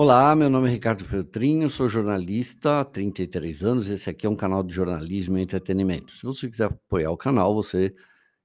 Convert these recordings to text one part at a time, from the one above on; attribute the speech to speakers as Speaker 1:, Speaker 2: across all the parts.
Speaker 1: Olá, meu nome é Ricardo Feltrinho, sou jornalista há 33 anos. Esse aqui é um canal de jornalismo e entretenimento. Se você quiser apoiar o canal, você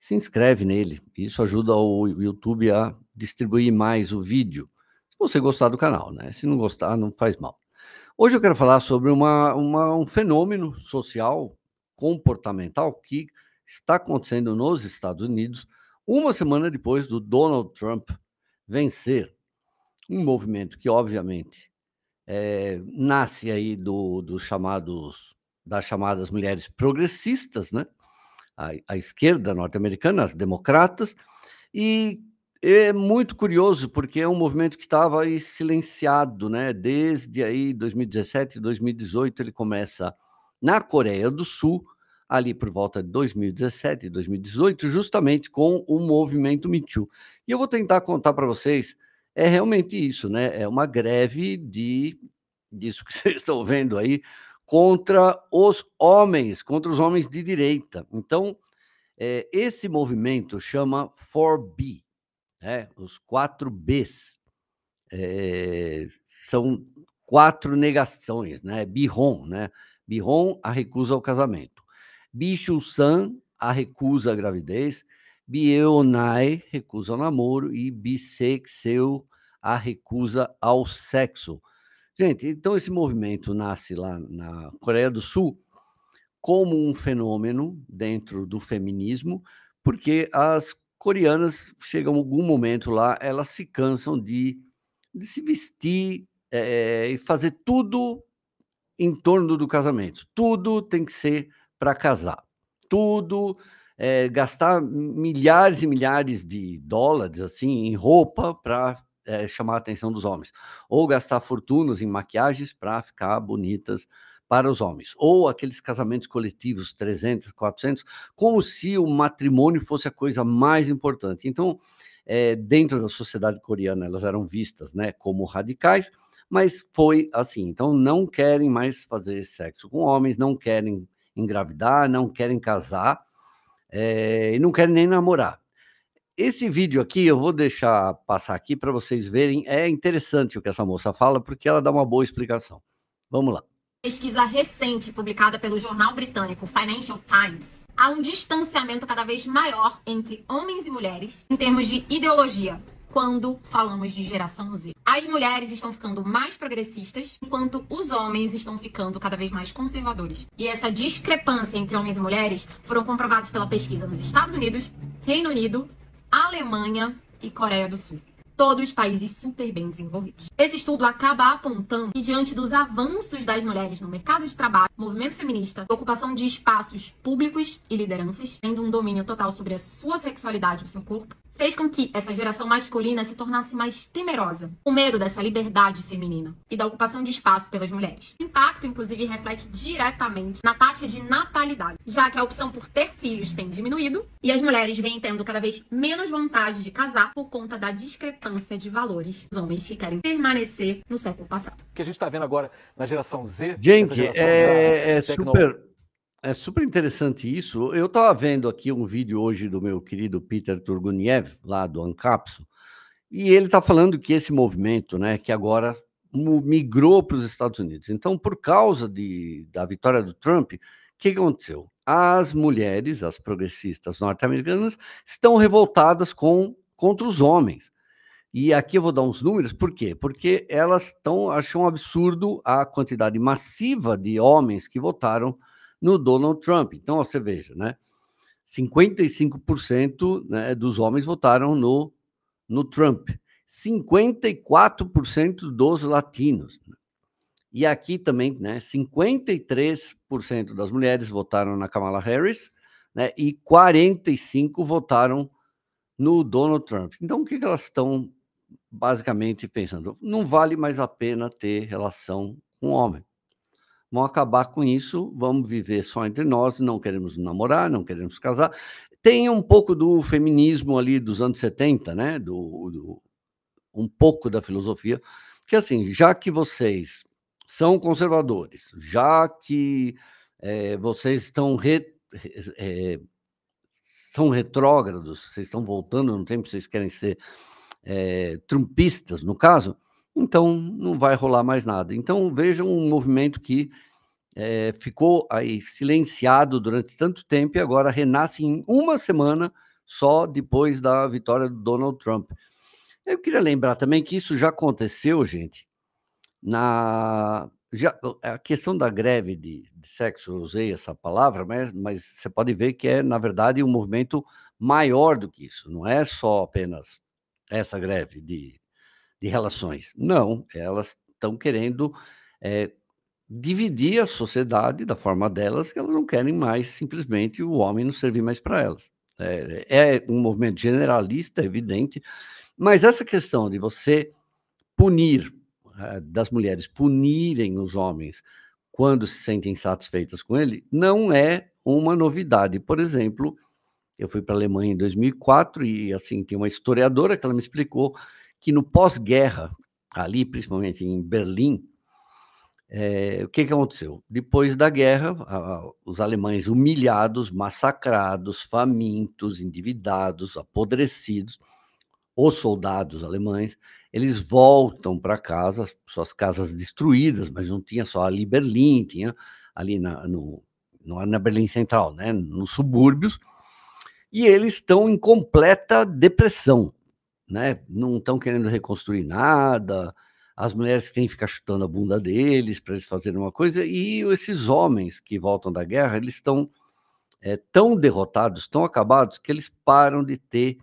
Speaker 1: se inscreve nele. Isso ajuda o YouTube a distribuir mais o vídeo. Se você gostar do canal, né? Se não gostar, não faz mal. Hoje eu quero falar sobre uma, uma, um fenômeno social comportamental que está acontecendo nos Estados Unidos uma semana depois do Donald Trump vencer um movimento que, obviamente, é, nasce aí do, do chamados, das chamadas mulheres progressistas, né? a, a esquerda norte-americana, as democratas, e é muito curioso porque é um movimento que estava aí silenciado, né? Desde aí 2017, 2018 ele começa na Coreia do Sul, ali por volta de 2017, 2018, justamente com o movimento Me Too. E eu vou tentar contar para vocês é realmente isso, né? É uma greve de disso que vocês estão vendo aí contra os homens, contra os homens de direita. Então, é, esse movimento chama 4B, né? Os quatro Bs é, são quatro negações, né? Biron, né? Biron a recusa ao casamento. San a recusa à gravidez. Bionai, recusa ao namoro. E bissexeu, a recusa ao sexo. Gente, então esse movimento nasce lá na Coreia do Sul como um fenômeno dentro do feminismo, porque as coreanas chegam algum momento lá, elas se cansam de, de se vestir é, e fazer tudo em torno do casamento. Tudo tem que ser para casar. Tudo é, gastar milhares e milhares de dólares assim em roupa para é, chamar a atenção dos homens, ou gastar fortunas em maquiagens para ficar bonitas para os homens, ou aqueles casamentos coletivos 300, 400, como se o matrimônio fosse a coisa mais importante. Então, é, dentro da sociedade coreana, elas eram vistas né, como radicais, mas foi assim. Então, não querem mais fazer sexo com homens, não querem engravidar, não querem casar é, e não querem nem namorar. Esse vídeo aqui eu vou deixar passar aqui para vocês verem. É interessante o que essa moça fala, porque ela dá uma boa explicação. Vamos lá.
Speaker 2: Pesquisa recente publicada pelo jornal britânico Financial Times há um distanciamento cada vez maior entre homens e mulheres em termos de ideologia quando falamos de geração Z. As mulheres estão ficando mais progressistas, enquanto os homens estão ficando cada vez mais conservadores. E essa discrepância entre homens e mulheres foram comprovados pela pesquisa nos Estados Unidos, Reino Unido Alemanha e Coreia do Sul todos os países super bem desenvolvidos. Esse estudo acaba apontando que, diante dos avanços das mulheres no mercado de trabalho, movimento feminista, ocupação de espaços públicos e lideranças, tendo um domínio total sobre a sua sexualidade e o seu corpo, fez com que essa geração masculina se tornasse mais temerosa, o medo dessa liberdade feminina e da ocupação de espaço pelas mulheres. O impacto, inclusive, reflete diretamente na taxa de natalidade, já que a opção por ter filhos tem diminuído e as mulheres vêm tendo cada vez menos vontade de casar por conta da discrepância importância de valores os homens que querem permanecer no século passado. O que a gente está vendo agora na geração Z. Gente, geração é, é super.
Speaker 1: É super interessante isso. Eu estava vendo aqui um vídeo hoje do meu querido Peter Turguniev, lá do Ancapso, e ele está falando que esse movimento, né, que agora migrou para os Estados Unidos. Então, por causa de, da vitória do Trump, o que, que aconteceu? As mulheres, as progressistas norte-americanas, estão revoltadas com contra os homens. E aqui eu vou dar uns números, por quê? Porque elas tão, acham absurdo a quantidade massiva de homens que votaram no Donald Trump. Então, ó, você veja, né? 55% né, dos homens votaram no, no Trump, 54% dos latinos. E aqui também, né, 53% das mulheres votaram na Kamala Harris, né, e 45% votaram no Donald Trump. Então, o que, que elas estão basicamente pensando, não vale mais a pena ter relação com homem. Vamos acabar com isso, vamos viver só entre nós, não queremos namorar, não queremos casar. Tem um pouco do feminismo ali dos anos 70, né? Do, do um pouco da filosofia, que assim, já que vocês são conservadores, já que é, vocês estão re, é, são retrógrados, vocês estão voltando no tempo, vocês querem ser é, trumpistas, no caso, então não vai rolar mais nada. Então vejam um movimento que é, ficou aí silenciado durante tanto tempo e agora renasce em uma semana só depois da vitória do Donald Trump. Eu queria lembrar também que isso já aconteceu, gente, na já, a questão da greve de, de, sexo, eu usei essa palavra, mas, né, mas você pode ver que é, na verdade, um movimento maior do que isso. Não é só apenas essa greve de, de relações. Não, elas estão querendo é, dividir a sociedade da forma delas, que elas não querem mais simplesmente o homem não servir mais para elas. É, é, um movimento generalista, evidente, mas essa questão de você punir, eh, das mulheres punirem os homens quando se sentem satisfeitas com ele, não é uma novidade. Por exemplo, eu fui para a Alemanha em 2004 e assim tem uma historiadora que ela me explicou que no pós-guerra, ali principalmente em Berlim, é, o que, que aconteceu? Depois da guerra, a, os alemães humilhados, massacrados, famintos, endividados, apodrecidos, os soldados alemães, eles voltam para casa, suas casas destruídas, mas não tinha só ali Berlim, tinha ali na, no, na Berlim Central, né, nos subúrbios, e eles estão em completa depressão, né? Não estão querendo reconstruir nada. As mulheres têm que ficar chutando a bunda deles para eles fazerem uma coisa, e esses homens que voltam da guerra, eles estão é, tão derrotados, tão acabados, que eles param de ter,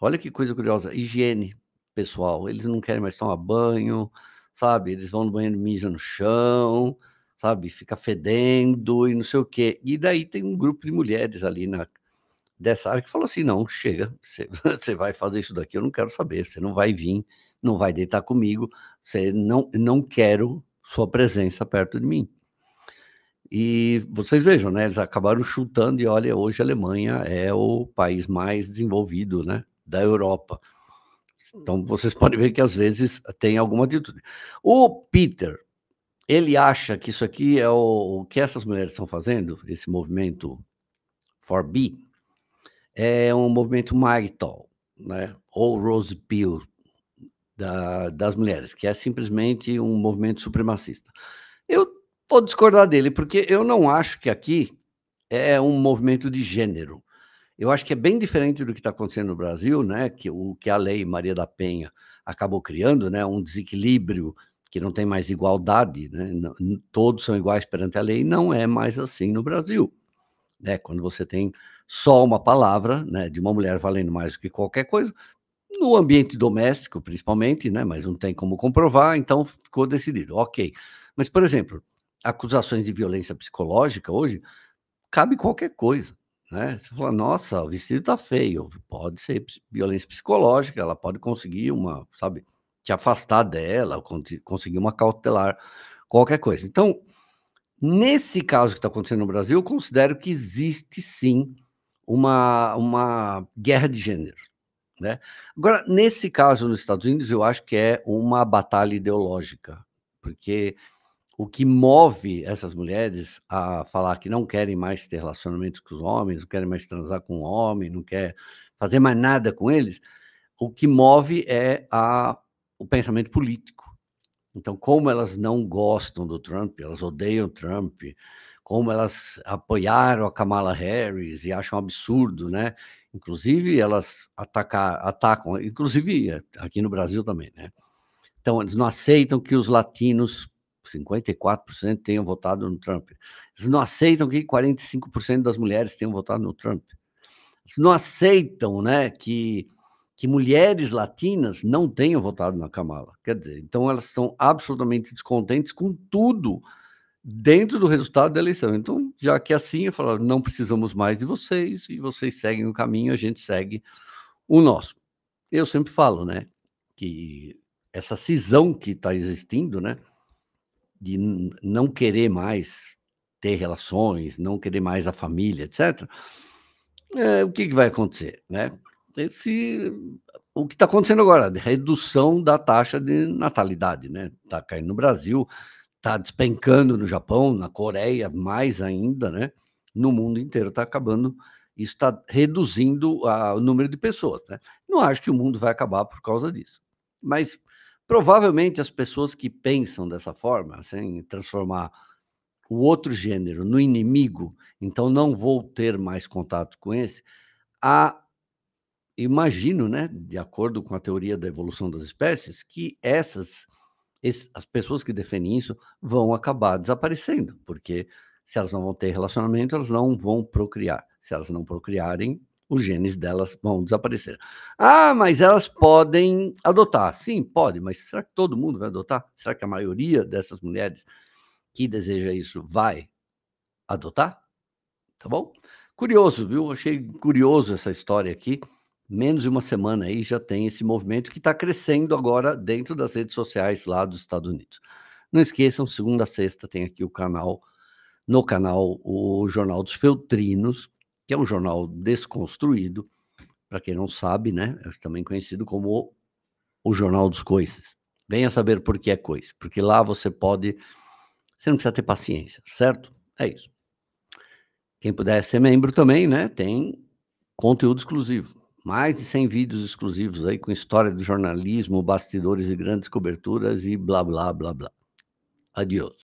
Speaker 1: olha que coisa curiosa, higiene pessoal. Eles não querem mais tomar banho, sabe? Eles vão no banheiro mijam no chão, sabe? Fica fedendo e não sei o quê. E daí tem um grupo de mulheres ali na, dessa área que falou assim: não, chega, você vai fazer isso daqui, eu não quero saber, você não vai vir, não vai deitar comigo, você não, não quero sua presença perto de mim. E vocês vejam, né? Eles acabaram chutando e olha, hoje a Alemanha é o país mais desenvolvido, né, da Europa. Então vocês podem ver que às vezes tem alguma atitude. O Peter, ele acha que isso aqui é o, o que essas mulheres estão fazendo, esse movimento for B, é um movimento marital, né? ou Rose Bill da, das mulheres, que é simplesmente um movimento supremacista. Eu vou discordar dele, porque eu não acho que aqui é um movimento de gênero. Eu acho que é bem diferente do que está acontecendo no Brasil, né? que o que a lei Maria da Penha acabou criando, né? um desequilíbrio que não tem mais igualdade, né? todos são iguais perante a lei, não é mais assim no Brasil né? Quando você tem só uma palavra, né, de uma mulher valendo mais do que qualquer coisa, no ambiente doméstico, principalmente, né? Mas não tem como comprovar, então ficou decidido. Ok. Mas, por exemplo, acusações de violência psicológica hoje cabe qualquer coisa. Né? Você fala, nossa, o vestido tá feio. Pode ser violência psicológica, ela pode conseguir uma, sabe, te afastar dela, conseguir uma cautelar, qualquer coisa. Então, Nesse caso que está acontecendo no Brasil, eu considero que existe sim uma, uma guerra de gêneros. Né? Agora, nesse caso nos Estados Unidos, eu acho que é uma batalha ideológica, porque o que move essas mulheres a falar que não querem mais ter relacionamentos com os homens, não querem mais transar com o um homem, não quer fazer mais nada com eles, o que move é a, o pensamento político. Então, como elas não gostam do Trump, elas odeiam Trump, como elas apoiaram a Kamala Harris e acham absurdo, né? Inclusive, elas atacar, atacam, inclusive aqui no Brasil também, né? Então, eles não aceitam que os latinos, 54%, tenham votado no Trump. Eles não aceitam que 45% das mulheres tenham votado no Trump. Eles não aceitam, né, que que mulheres latinas não tenham votado na Kamala. Quer dizer, então elas são absolutamente descontentes com tudo dentro do resultado da eleição. Então, já que é assim, eu falo, não precisamos mais de vocês e vocês seguem o caminho, a gente segue o nosso. Eu sempre falo, né, que essa cisão que está existindo, né, de não querer mais ter relações, não querer mais a família, etc. É, o que, que vai acontecer, né? esse o que está acontecendo agora, redução da taxa de natalidade, né? Está caindo no Brasil, está despencando no Japão, na Coreia, mais ainda, né? No mundo inteiro está acabando, isso está reduzindo a, o número de pessoas, né? Não acho que o mundo vai acabar por causa disso, mas provavelmente as pessoas que pensam dessa forma, sem assim, transformar o outro gênero no inimigo, então não vou ter mais contato com esse, a imagino, né, de acordo com a teoria da evolução das espécies, que essas esse, as pessoas que defendem isso vão acabar desaparecendo, porque se elas não vão ter relacionamento, elas não vão procriar. Se elas não procriarem, os genes delas vão desaparecer. Ah, mas elas podem adotar. Sim, pode, mas será que todo mundo vai adotar? Será que a maioria dessas mulheres que deseja isso vai adotar? Tá bom? Curioso, viu? Achei curioso essa história aqui menos de uma semana aí já tem esse movimento que está crescendo agora dentro das redes sociais lá dos Estados Unidos. Não esqueçam, segunda a sexta tem aqui o canal, no canal, o Jornal dos Feltrinos, que é um jornal desconstruído, para quem não sabe, né? É também conhecido como o, o Jornal dos Coices. Venha saber por que é coisa, porque lá você pode, você não precisa ter paciência, certo? É isso. Quem puder ser membro também, né? Tem conteúdo exclusivo mais de 100 vídeos exclusivos aí com história do jornalismo, bastidores e grandes coberturas e blá, blá, blá, blá. Adiós.